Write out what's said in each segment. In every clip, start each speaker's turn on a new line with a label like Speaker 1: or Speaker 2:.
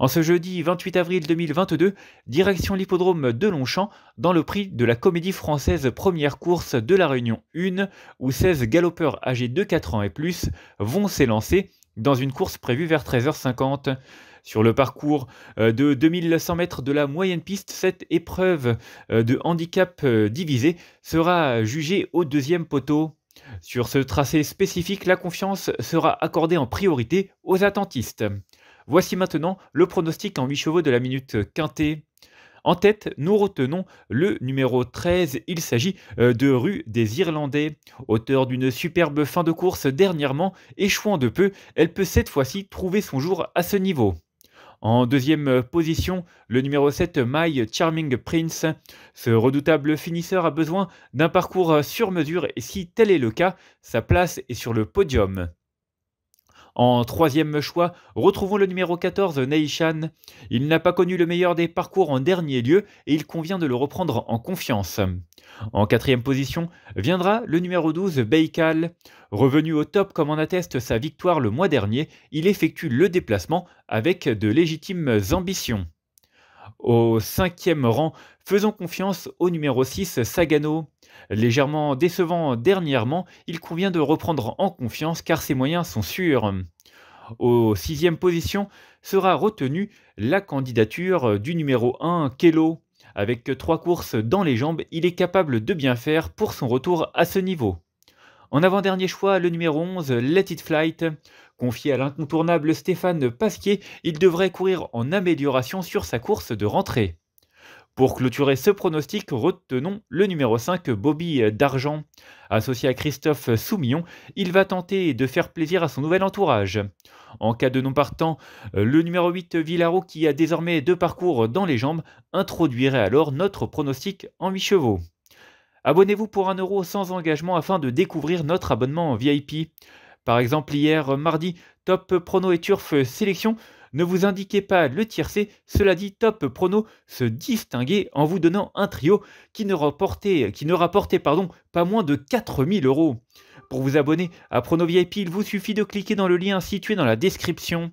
Speaker 1: En ce jeudi 28 avril 2022, direction l'hippodrome de Longchamp dans le prix de la comédie française première course de la Réunion 1, où 16 galopeurs âgés de 4 ans et plus vont s'élancer dans une course prévue vers 13h50. Sur le parcours euh, de 2100 mètres de la moyenne piste, cette épreuve euh, de handicap euh, divisé sera jugée au deuxième poteau. Sur ce tracé spécifique, la confiance sera accordée en priorité aux attentistes. Voici maintenant le pronostic en 8 chevaux de la minute quintée. En tête, nous retenons le numéro 13. Il s'agit euh, de Rue des Irlandais. Auteur d'une superbe fin de course dernièrement, échouant de peu, elle peut cette fois-ci trouver son jour à ce niveau. En deuxième euh, position, le numéro 7, My Charming Prince. Ce redoutable finisseur a besoin d'un parcours euh, sur mesure et si tel est le cas, sa place est sur le podium. En troisième choix, retrouvons le numéro 14, Neishan. Il n'a pas connu le meilleur des parcours en dernier lieu et il convient de le reprendre en confiance. En quatrième position viendra le numéro 12, Beikal. Revenu au top comme en atteste sa victoire le mois dernier, il effectue le déplacement avec de légitimes ambitions au cinquième rang. Faisons confiance au numéro 6, Sagano. Légèrement décevant dernièrement, il convient de reprendre en confiance car ses moyens sont sûrs. Au sixième position sera retenue la candidature du numéro 1, Kelo. Avec trois courses dans les jambes, il est capable de bien faire pour son retour à ce niveau. En avant-dernier choix, le numéro 11, Let It Flight. Confié à l'incontournable Stéphane Pasquier, il devrait courir en amélioration sur sa course de rentrée. Pour clôturer ce pronostic, retenons le numéro 5, Bobby d'Argent. Associé à Christophe Soumillon, il va tenter de faire plaisir à son nouvel entourage. En cas de non partant, le numéro 8, Villaro, qui a désormais deux parcours dans les jambes, introduirait alors notre pronostic en 8 chevaux. Abonnez-vous pour 1€ sans engagement afin de découvrir notre abonnement en VIP. Par exemple, hier mardi, Top Prono et Turf Sélection ne vous indiquez pas le tiercé, cela dit Top Prono se distinguait en vous donnant un trio qui ne rapportait, qui ne rapportait pardon, pas moins de 4000 euros. Pour vous abonner à Prono VIP, il vous suffit de cliquer dans le lien situé dans la description.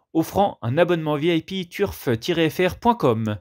Speaker 1: offrant un abonnement VIP turf-fr.com.